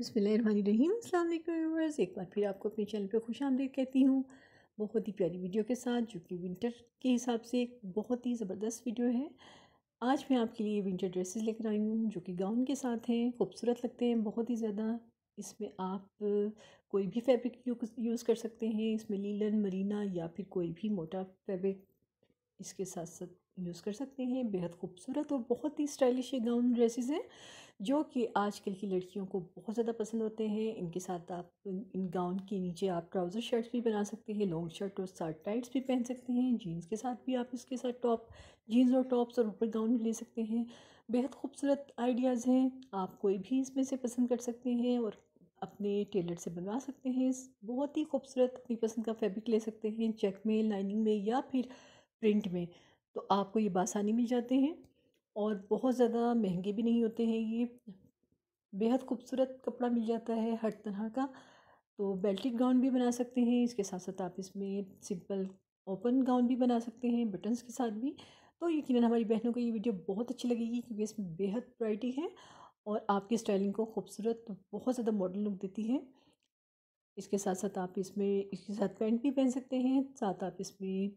बसमीम एक बार फिर आपको अपने चैनल पर खुश आमदीद कहती हूँ बहुत ही प्यारी वीडियो के साथ जो कि विंटर के हिसाब से एक बहुत ही ज़बरदस्त वीडियो है आज मैं आपके लिए विंटर ड्रेसेस लेकर आई हूँ जो कि गाउन के साथ हैं खूबसूरत लगते हैं बहुत ही ज़्यादा इसमें आप कोई भी फैब्रिक यूज़ कर सकते हैं इसमें लीलन मरीना या फिर कोई भी मोटा फैब्रिक इसके साथ साथ यूज़ कर सकते हैं बेहद खूबसूरत और बहुत ही स्टाइलिश ये गाउन ड्रेसेस हैं जो कि आजकल की लड़कियों को बहुत ज़्यादा पसंद होते हैं इनके साथ आप इन गाउन के नीचे आप ट्राउज़र शर्ट्स भी बना सकते हैं लॉन्ग शर्ट और शर्ट टाइट्स भी पहन सकते हैं जीन्स के साथ भी आप इसके साथ टॉप जीन्स और टॉप्स और ऊपर गाउन भी ले सकते हैं बेहद खूबसूरत आइडियाज़ हैं आप कोई भी इसमें से पसंद कर सकते हैं और अपने टेलर से बनवा सकते हैं बहुत ही खूबसूरत अपनी पसंद का फैब्रिक ले सकते हैं चेक में लाइनिंग में या फिर प्रिंट में तो आपको ये बासानी मिल जाते हैं और बहुत ज़्यादा महंगे भी नहीं होते हैं ये बेहद खूबसूरत कपड़ा मिल जाता है हर तरह का तो बेल्टिक गाउन भी बना सकते हैं इसके साथ साथ आप इसमें सिंपल ओपन गाउन भी बना सकते हैं बटन्स के साथ भी तो यकीन हमारी बहनों को ये वीडियो बहुत अच्छी लगेगी क्योंकि इसमें बेहद वाइटी है और आपकी स्टाइलिंग को खूबसूरत बहुत ज़्यादा मॉडर्न लुक देती है इसके साथ साथ आप इसमें इसके साथ पैंट भी पहन सकते हैं साथ आप इसमें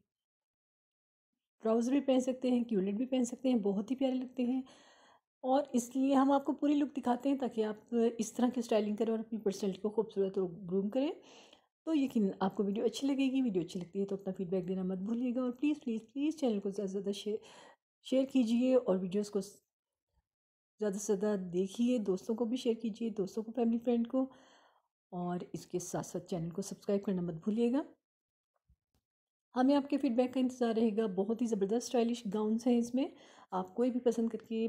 ट्राउज़र भी पहन सकते हैं क्यूलेट भी पहन सकते हैं बहुत ही प्यारे लगते हैं और इसलिए हम आपको पूरी लुक दिखाते हैं ताकि आप इस तरह की स्टाइलिंग करें और अपनी पर्सनैलिटी को खूबसूरत और ग्रूम करें तो यकीन आपको वीडियो अच्छी लगेगी वीडियो अच्छी लगती है तो अपना फीडबैक देना मत भूलिएगा और प्लीज़ प्लीज़ प्लीज़ चैनल को ज़्यादा से ज़्यादा शेयर शेयर कीजिए और वीडियोज़ को ज़्यादा से ज़्यादा देखिए दोस्तों को भी शेयर कीजिए दोस्तों को फैमिली फ्रेंड को और इसके साथ साथ चैनल को सब्सक्राइब करना मत भूलिएगा हमें आपके फीडबैक का इंतज़ार रहेगा बहुत ही ज़बरदस्त स्टाइलिश गाउनस हैं इसमें आप कोई भी पसंद करके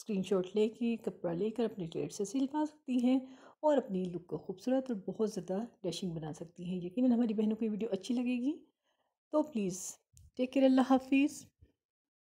स्क्रीनशॉट लेके कपड़ा लेकर अपने टेलर से सिलवा सकती हैं और अपनी लुक को खूबसूरत और बहुत ज़्यादा डैशिंग बना सकती हैं यकीन हमारी बहनों को ये वीडियो अच्छी लगेगी तो प्लीज़ टेक केयर अल्लाह हाफिज़